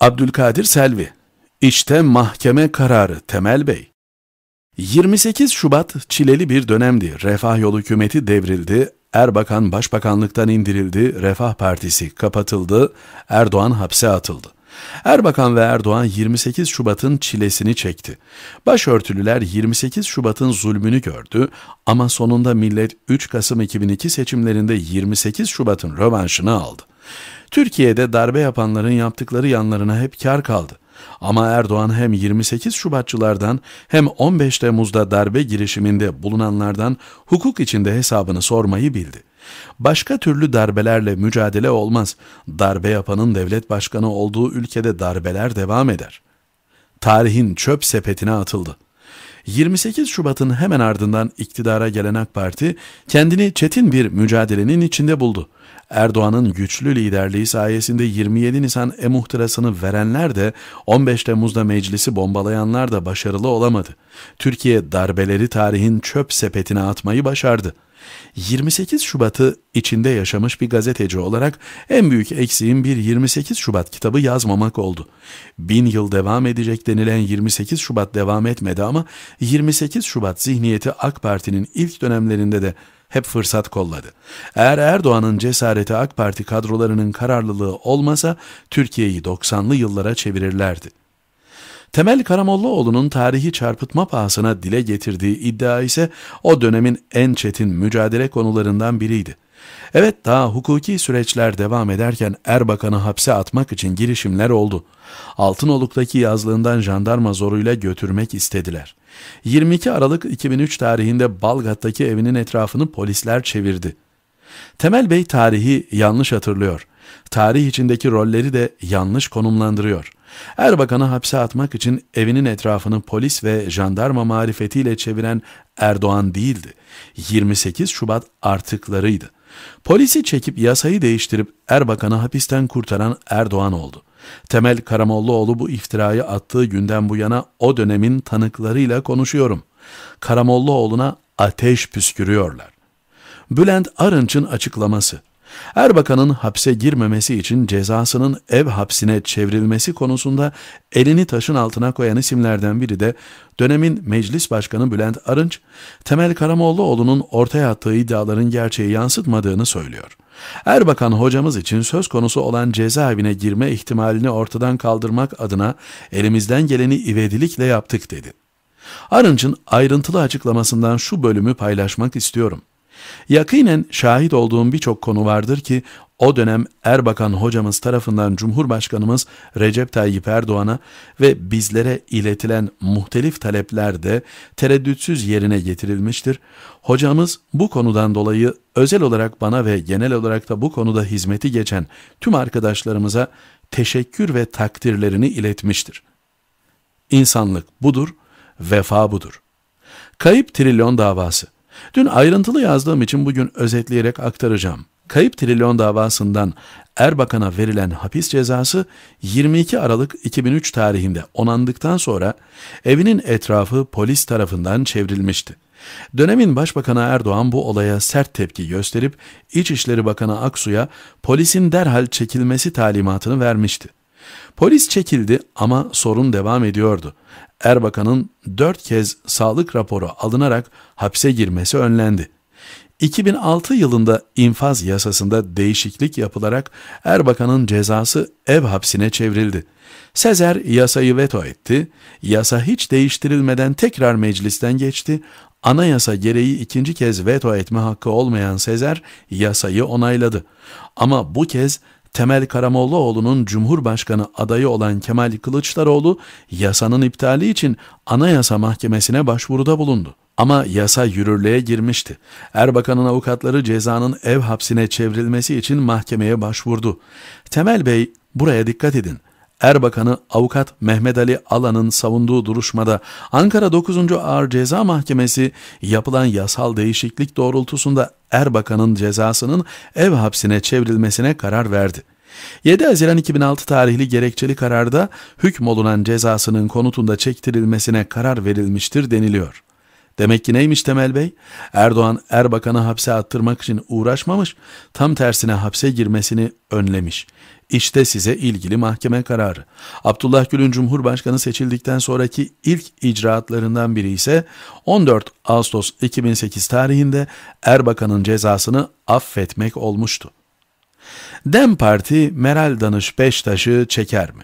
Abdülkadir Selvi, İşte mahkeme kararı Temel Bey. 28 Şubat çileli bir dönemdi. Refah yolu hükümeti devrildi, Erbakan başbakanlıktan indirildi, Refah Partisi kapatıldı, Erdoğan hapse atıldı. Erbakan ve Erdoğan 28 Şubat'ın çilesini çekti. Başörtülüler 28 Şubat'ın zulmünü gördü ama sonunda millet 3 Kasım 2002 seçimlerinde 28 Şubat'ın rövanşını aldı. Türkiye'de darbe yapanların yaptıkları yanlarına hep kar kaldı. Ama Erdoğan hem 28 Şubatçılardan hem 15 Temmuz'da darbe girişiminde bulunanlardan hukuk içinde hesabını sormayı bildi. Başka türlü darbelerle mücadele olmaz. Darbe yapanın devlet başkanı olduğu ülkede darbeler devam eder. Tarihin çöp sepetine atıldı. 28 Şubat'ın hemen ardından iktidara gelen AK Parti kendini çetin bir mücadelenin içinde buldu. Erdoğan'ın güçlü liderliği sayesinde 27 Nisan e verenler de 15 Temmuz'da meclisi bombalayanlar da başarılı olamadı. Türkiye darbeleri tarihin çöp sepetine atmayı başardı. 28 Şubat'ı içinde yaşamış bir gazeteci olarak en büyük eksiğim bir 28 Şubat kitabı yazmamak oldu. Bin yıl devam edecek denilen 28 Şubat devam etmedi ama 28 Şubat zihniyeti AK Parti'nin ilk dönemlerinde de hep fırsat kolladı. Eğer Erdoğan'ın cesareti AK Parti kadrolarının kararlılığı olmasa Türkiye'yi 90'lı yıllara çevirirlerdi. Temel Karamollaoğlu'nun tarihi çarpıtma pahasına dile getirdiği iddia ise o dönemin en çetin mücadele konularından biriydi. Evet daha hukuki süreçler devam ederken Erbakan'ı hapse atmak için girişimler oldu. Altınoluk'taki yazlığından jandarma zoruyla götürmek istediler. 22 Aralık 2003 tarihinde Balgat'taki evinin etrafını polisler çevirdi. Temel Bey tarihi yanlış hatırlıyor. Tarih içindeki rolleri de yanlış konumlandırıyor. Erbakan'ı hapse atmak için evinin etrafını polis ve jandarma marifetiyle çeviren Erdoğan değildi. 28 Şubat artıklarıydı. Polisi çekip yasayı değiştirip Erbakan'ı hapisten kurtaran Erdoğan oldu. Temel Karamollaoğlu bu iftirayı attığı günden bu yana o dönemin tanıklarıyla konuşuyorum. Karamollaoğlu'na ateş püskürüyorlar. Bülent Arınç'ın açıklaması Erbakan'ın hapse girmemesi için cezasının ev hapsine çevrilmesi konusunda elini taşın altına koyan isimlerden biri de dönemin Meclis Başkanı Bülent Arınç, Temel Karamollaoğlu'nun ortaya attığı iddiaların gerçeği yansıtmadığını söylüyor. Erbakan hocamız için söz konusu olan cezaevine girme ihtimalini ortadan kaldırmak adına elimizden geleni ivedilikle yaptık dedi. Arınç'ın ayrıntılı açıklamasından şu bölümü paylaşmak istiyorum. Yakinen şahit olduğum birçok konu vardır ki o dönem Erbakan hocamız tarafından Cumhurbaşkanımız Recep Tayyip Erdoğan'a ve bizlere iletilen muhtelif talepler de tereddütsüz yerine getirilmiştir. Hocamız bu konudan dolayı özel olarak bana ve genel olarak da bu konuda hizmeti geçen tüm arkadaşlarımıza teşekkür ve takdirlerini iletmiştir. İnsanlık budur, vefa budur. Kayıp trilyon davası Dün ayrıntılı yazdığım için bugün özetleyerek aktaracağım. Kayıp trilyon davasından Erbakan'a verilen hapis cezası 22 Aralık 2003 tarihinde onandıktan sonra evinin etrafı polis tarafından çevrilmişti. Dönemin Başbakanı Erdoğan bu olaya sert tepki gösterip İçişleri Bakanı Aksu'ya polisin derhal çekilmesi talimatını vermişti. Polis çekildi ama sorun devam ediyordu. Erbakan'ın dört kez sağlık raporu alınarak hapse girmesi önlendi. 2006 yılında infaz yasasında değişiklik yapılarak Erbakan'ın cezası ev hapsine çevrildi. Sezer yasayı veto etti, yasa hiç değiştirilmeden tekrar meclisten geçti, anayasa gereği ikinci kez veto etme hakkı olmayan Sezer yasayı onayladı. Ama bu kez Temel Karamollaoğlu'nun Cumhurbaşkanı adayı olan Kemal Kılıçdaroğlu yasanın iptali için Anayasa Mahkemesi'ne başvuruda bulundu. Ama yasa yürürlüğe girmişti. Erbakan'ın avukatları cezanın ev hapsine çevrilmesi için mahkemeye başvurdu. Temel Bey buraya dikkat edin. Erbakan'ı avukat Mehmet Ali Alan'ın savunduğu duruşmada Ankara 9. Ağır Ceza Mahkemesi yapılan yasal değişiklik doğrultusunda Erbakan'ın cezasının ev hapsine çevrilmesine karar verdi. 7 Haziran 2006 tarihli gerekçeli kararda hükmolunan cezasının konutunda çektirilmesine karar verilmiştir deniliyor. Demek ki neymiş Temel Bey? Erdoğan Erbakan'ı hapse attırmak için uğraşmamış, tam tersine hapse girmesini önlemiş. İşte size ilgili mahkeme kararı. Abdullah Gül'ün Cumhurbaşkanı seçildikten sonraki ilk icraatlarından biri ise 14 Ağustos 2008 tarihinde Erbakan'ın cezasını affetmek olmuştu. Dem Parti Meral Danış Beştaş'ı çeker mi?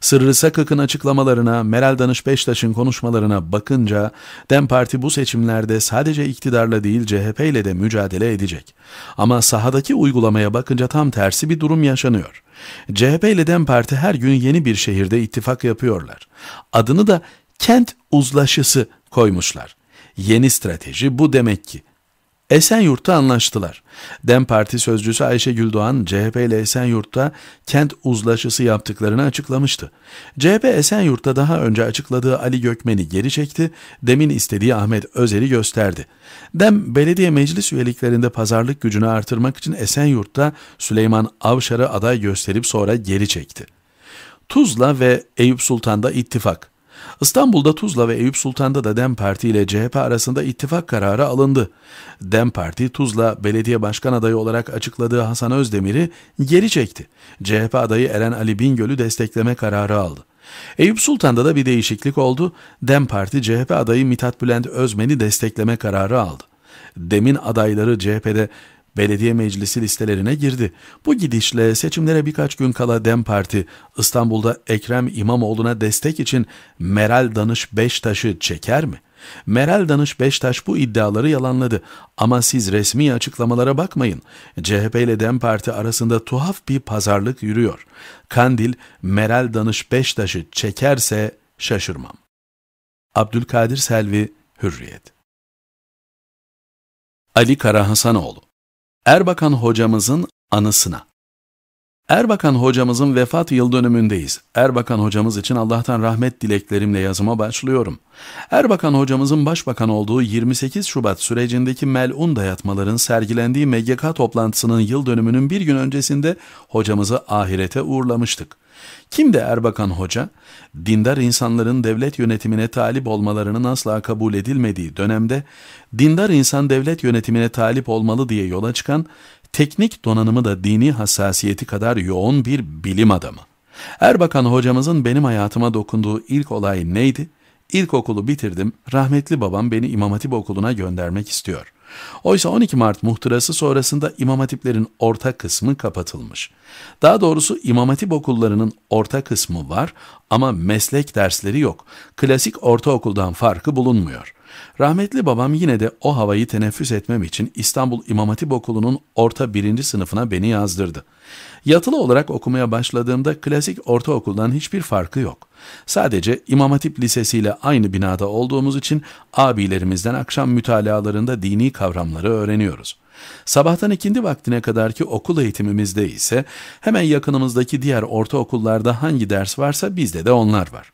Sırrı Sakak'ın açıklamalarına, Meral Danış Beştaş'ın konuşmalarına bakınca DEM Parti bu seçimlerde sadece iktidarla değil CHP ile de mücadele edecek. Ama sahadaki uygulamaya bakınca tam tersi bir durum yaşanıyor. CHP ile DEM Parti her gün yeni bir şehirde ittifak yapıyorlar. Adını da kent uzlaşısı koymuşlar. Yeni strateji bu demek ki Esenyurt'ta anlaştılar. DEM Parti sözcüsü Ayşe Güldoğan, CHP ile Esenyurt'ta kent uzlaşısı yaptıklarını açıklamıştı. CHP Esenyurt'ta daha önce açıkladığı Ali Gökmen'i geri çekti, DEM'in istediği Ahmet Özer'i gösterdi. DEM, belediye meclis üyeliklerinde pazarlık gücünü artırmak için Esenyurt'ta Süleyman Avşar'ı aday gösterip sonra geri çekti. Tuzla ve Eyüp Sultan'da ittifak. İstanbul'da Tuzla ve Eyüp Sultan'da da DEM Parti ile CHP arasında ittifak kararı alındı. DEM Parti Tuzla belediye başkan adayı olarak açıkladığı Hasan Özdemir'i geri çekti. CHP adayı Eren Ali Bingöl'ü destekleme kararı aldı. Eyüp Sultan'da da bir değişiklik oldu. DEM Parti CHP adayı Mithat Bülent Özmen'i destekleme kararı aldı. DEM'in adayları CHP'de belediye meclisi listelerine girdi. Bu gidişle seçimlere birkaç gün kala Dem Parti İstanbul'da Ekrem İmamoğlu'na destek için Meral Danış Beştaş'ı çeker mi? Meral Danış Beştaş bu iddiaları yalanladı ama siz resmi açıklamalara bakmayın. CHP ile DEM Parti arasında tuhaf bir pazarlık yürüyor. Kandil, Meral Danış Beştaş'ı çekerse şaşırmam. Abdülkadir Selvi, Hürriyet Ali Karahasanoğlu Erbakan hocamızın anısına Erbakan hocamızın vefat yıl dönümündeyiz. Erbakan hocamız için Allah'tan rahmet dileklerimle yazıma başlıyorum. Erbakan hocamızın başbakan olduğu 28 Şubat sürecindeki melun dayatmaların sergilendiği MGK toplantısının yıl dönümünün bir gün öncesinde hocamızı ahirete uğurlamıştık. Kimdi Erbakan Hoca? Dindar insanların devlet yönetimine talip olmalarının asla kabul edilmediği dönemde, dindar insan devlet yönetimine talip olmalı diye yola çıkan teknik donanımı da dini hassasiyeti kadar yoğun bir bilim adamı. Erbakan hocamızın benim hayatıma dokunduğu ilk olay neydi? İlkokulu bitirdim, rahmetli babam beni İmam Hatip Okulu'na göndermek istiyor. Oysa 12 Mart muhtırası sonrasında İmam Hatiplerin orta kısmı kapatılmış. Daha doğrusu İmam Hatip okullarının orta kısmı var ama meslek dersleri yok. Klasik ortaokuldan farkı bulunmuyor. Rahmetli babam yine de o havayı teneffüs etmem için İstanbul İmam Hatip Okulu'nun orta birinci sınıfına beni yazdırdı. Yatılı olarak okumaya başladığımda klasik ortaokuldan hiçbir farkı yok. Sadece İmam Hatip Lisesi ile aynı binada olduğumuz için abilerimizden akşam mütalalarında dini kavramları öğreniyoruz. Sabahtan ikindi vaktine kadarki okul eğitimimizde ise hemen yakınımızdaki diğer ortaokullarda hangi ders varsa bizde de onlar var.''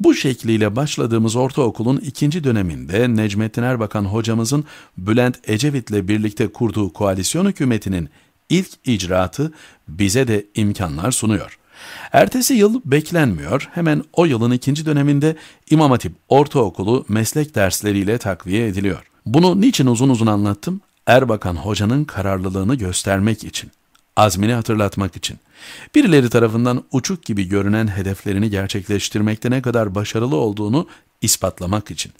Bu şekliyle başladığımız ortaokulun ikinci döneminde Necmettin Erbakan hocamızın Bülent Ecevit'le birlikte kurduğu koalisyon hükümetinin ilk icraatı bize de imkanlar sunuyor. Ertesi yıl beklenmiyor. Hemen o yılın ikinci döneminde İmam Hatip Ortaokulu meslek dersleriyle takviye ediliyor. Bunu niçin uzun uzun anlattım? Erbakan hocanın kararlılığını göstermek için azmini hatırlatmak için. Birileri tarafından uçuk gibi görünen hedeflerini gerçekleştirmekte ne kadar başarılı olduğunu ispatlamak için.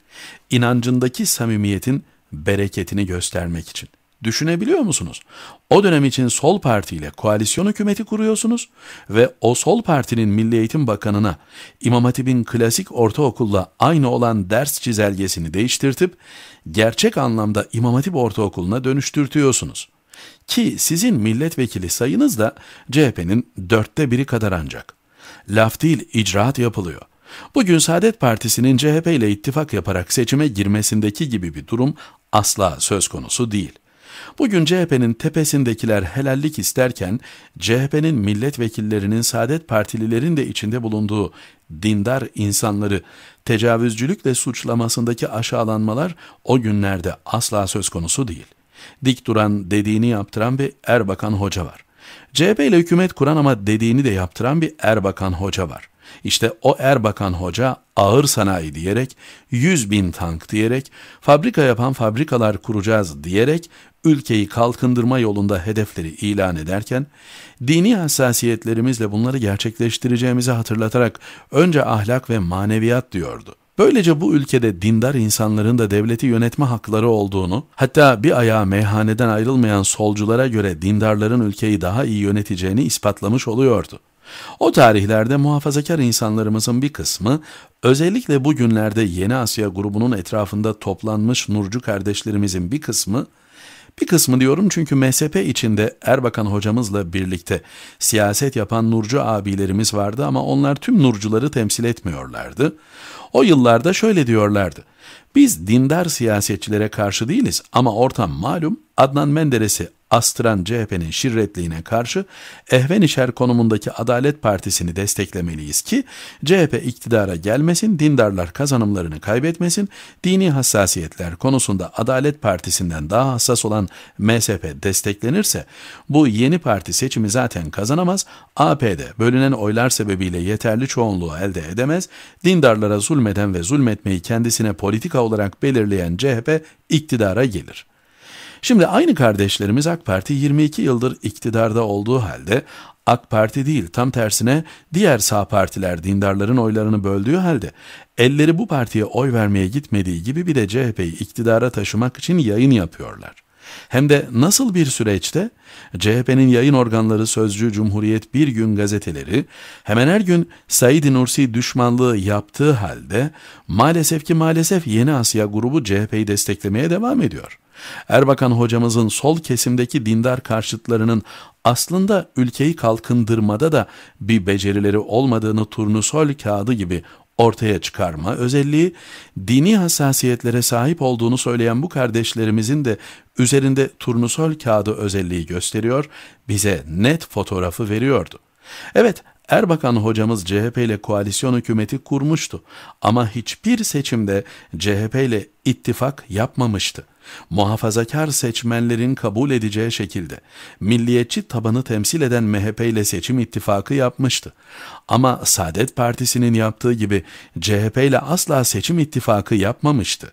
İnancındaki samimiyetin bereketini göstermek için. Düşünebiliyor musunuz? O dönem için Sol Parti ile koalisyon hükümeti kuruyorsunuz ve o Sol Parti'nin Milli Eğitim Bakanı'na İmam Hatip'in klasik ortaokulla aynı olan ders çizelgesini değiştirtip gerçek anlamda İmam Hatip Ortaokulu'na dönüştürtüyorsunuz. Ki sizin milletvekili sayınız da CHP'nin dörtte biri kadar ancak. Laf değil icraat yapılıyor. Bugün Saadet Partisi'nin CHP ile ittifak yaparak seçime girmesindeki gibi bir durum asla söz konusu değil. Bugün CHP'nin tepesindekiler helallik isterken CHP'nin milletvekillerinin Saadet Partililerin de içinde bulunduğu dindar insanları tecavüzcülükle suçlamasındaki aşağılanmalar o günlerde asla söz konusu değil. Dik duran, dediğini yaptıran bir Erbakan Hoca var. CHP ile hükümet kuran ama dediğini de yaptıran bir Erbakan Hoca var. İşte o Erbakan Hoca ağır sanayi diyerek, 100 bin tank diyerek, fabrika yapan fabrikalar kuracağız diyerek ülkeyi kalkındırma yolunda hedefleri ilan ederken, dini hassasiyetlerimizle bunları gerçekleştireceğimizi hatırlatarak önce ahlak ve maneviyat diyordu. Böylece bu ülkede dindar insanların da devleti yönetme hakları olduğunu, hatta bir ayağı meyhaneden ayrılmayan solculara göre dindarların ülkeyi daha iyi yöneteceğini ispatlamış oluyordu. O tarihlerde muhafazakar insanlarımızın bir kısmı, özellikle bugünlerde Yeni Asya grubunun etrafında toplanmış Nurcu kardeşlerimizin bir kısmı, bir kısmı diyorum çünkü MSP içinde Erbakan hocamızla birlikte siyaset yapan Nurcu abilerimiz vardı ama onlar tüm Nurcuları temsil etmiyorlardı. O yıllarda şöyle diyorlardı. Biz dindar siyasetçilere karşı değiliz ama ortam malum Adnan Menderes'i astıran CHP'nin şirretliğine karşı ehvenişer konumundaki Adalet Partisi'ni desteklemeliyiz ki CHP iktidara gelmesin, dindarlar kazanımlarını kaybetmesin, dini hassasiyetler konusunda Adalet Partisi'nden daha hassas olan MSP desteklenirse bu yeni parti seçimi zaten kazanamaz, AP'de bölünen oylar sebebiyle yeterli çoğunluğu elde edemez, dindarlara zulmeden ve zulmetmeyi kendisine politika olarak belirleyen CHP iktidara gelir. Şimdi aynı kardeşlerimiz AK Parti 22 yıldır iktidarda olduğu halde AK Parti değil tam tersine diğer sağ partiler dindarların oylarını böldüğü halde elleri bu partiye oy vermeye gitmediği gibi bir de CHP'yi iktidara taşımak için yayın yapıyorlar. Hem de nasıl bir süreçte CHP'nin yayın organları Sözcü Cumhuriyet Bir Gün gazeteleri hemen her gün Said Nursi düşmanlığı yaptığı halde maalesef ki maalesef Yeni Asya grubu CHP'yi desteklemeye devam ediyor. Erbakan hocamızın sol kesimdeki dindar karşıtlarının aslında ülkeyi kalkındırmada da bir becerileri olmadığını turnusol kağıdı gibi ortaya çıkarma özelliği dini hassasiyetlere sahip olduğunu söyleyen bu kardeşlerimizin de üzerinde turnusol kağıdı özelliği gösteriyor, bize net fotoğrafı veriyordu. Evet, Erbakan hocamız CHP ile koalisyon hükümeti kurmuştu ama hiçbir seçimde CHP ile ittifak yapmamıştı. Muhafazakar seçmenlerin kabul edeceği şekilde milliyetçi tabanı temsil eden MHP ile seçim ittifakı yapmıştı. Ama Saadet Partisi'nin yaptığı gibi CHP ile asla seçim ittifakı yapmamıştı.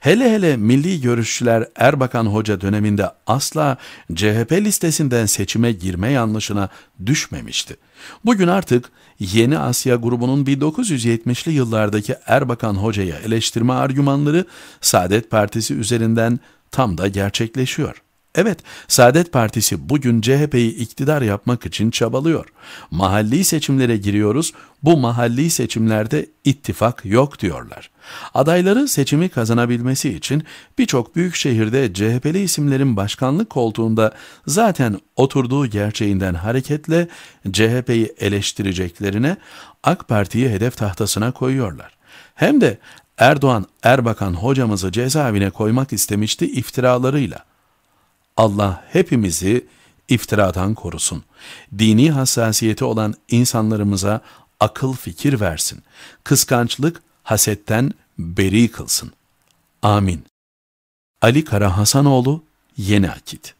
Hele hele milli görüşçüler Erbakan Hoca döneminde asla CHP listesinden seçime girme yanlışına düşmemişti. Bugün artık Yeni Asya grubunun 1970'li yıllardaki Erbakan Hoca'ya eleştirme argümanları Saadet Partisi üzerinden tam da gerçekleşiyor. Evet, Saadet Partisi bugün CHP'yi iktidar yapmak için çabalıyor. Mahalli seçimlere giriyoruz, bu mahalli seçimlerde ittifak yok diyorlar. Adayları seçimi kazanabilmesi için birçok büyük şehirde CHP'li isimlerin başkanlık koltuğunda zaten oturduğu gerçeğinden hareketle CHP'yi eleştireceklerine AK Parti'yi hedef tahtasına koyuyorlar. Hem de Erdoğan Erbakan hocamızı cezaevine koymak istemişti iftiralarıyla. Allah hepimizi iftiradan korusun. Dini hassasiyeti olan insanlarımıza akıl fikir versin. Kıskançlık hasetten beri kılsın. Amin. Ali Kara Hasanoğlu Yeni Akit